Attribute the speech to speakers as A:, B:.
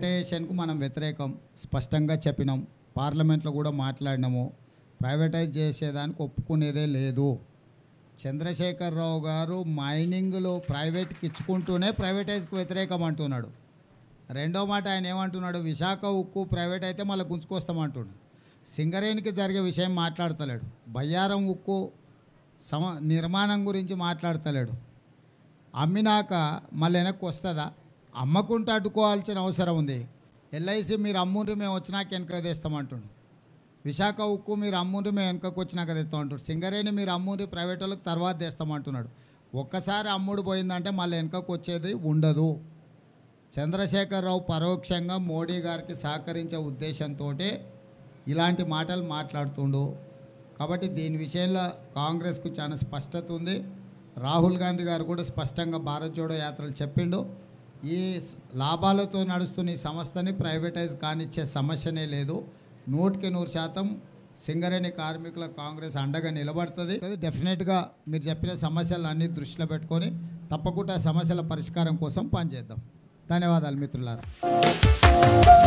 A: ప్రైవేటైజేషన్కు మనం వ్యతిరేకం స్పష్టంగా చెప్పినాం పార్లమెంట్లో కూడా మాట్లాడినాము ప్రైవేటైజ్ చేసేదానికి ఒప్పుకునేదే లేదు చంద్రశేఖరరావు గారు మైనింగ్లో ప్రైవేట్కి ఇచ్చుకుంటూనే ప్రైవేటైజ్కి వ్యతిరేకం అంటున్నాడు రెండో మాట ఆయన ఏమంటున్నాడు విశాఖ ఉక్కు ప్రైవేట్ అయితే మళ్ళీ గుంజుకొస్తామంటున్నాడు సింగరేణికి జరిగే విషయం మాట్లాడతలేడు బయ్యారం ఉక్కు సమ నిర్మాణం గురించి మాట్లాడతలేడు అమ్మినాక మళ్ళీ వెనక్కి వస్తుందా అమ్మకుంటే అడ్డుకోవాల్సిన అవసరం ఉంది ఎల్ఐసి మీరు అమ్ముంటే మేము వచ్చినాక వెనక తెస్తామంటుండు విశాఖ ఉక్కు మీరు అమ్ముంటే మేము వెనకకు వచ్చినాక తెస్తామంటాడు సింగరేణి మీరు అమ్ముంటే ప్రైవేట్ వాళ్ళకి తర్వాత తెస్తామంటున్నాడు ఒక్కసారి అమ్ముడు పోయిందంటే మళ్ళీ వెనకకు వచ్చేది ఉండదు చంద్రశేఖరరావు పరోక్షంగా మోడీ గారికి సహకరించే ఉద్దేశంతో ఇలాంటి మాటలు మాట్లాడుతుండు కాబట్టి దీని విషయంలో కాంగ్రెస్కు చాలా స్పష్టత ఉంది రాహుల్ గాంధీ గారు కూడా స్పష్టంగా భారత్ జోడో యాత్రలు చెప్పిండు ఈ లాభాలతో నడుస్తున్న ఈ సంస్థని ప్రైవేటైజ్ కానిచ్చే సమస్యనే లేదు నూటికి నూరు శాతం సింగరేణి కార్మికుల కాంగ్రెస్ అండగా నిలబడుతుంది డెఫినెట్గా మీరు చెప్పిన అన్ని దృష్టిలో పెట్టుకొని తప్పకుండా సమస్యల పరిష్కారం కోసం పనిచేద్దాం ధన్యవాదాలు మిత్రులారా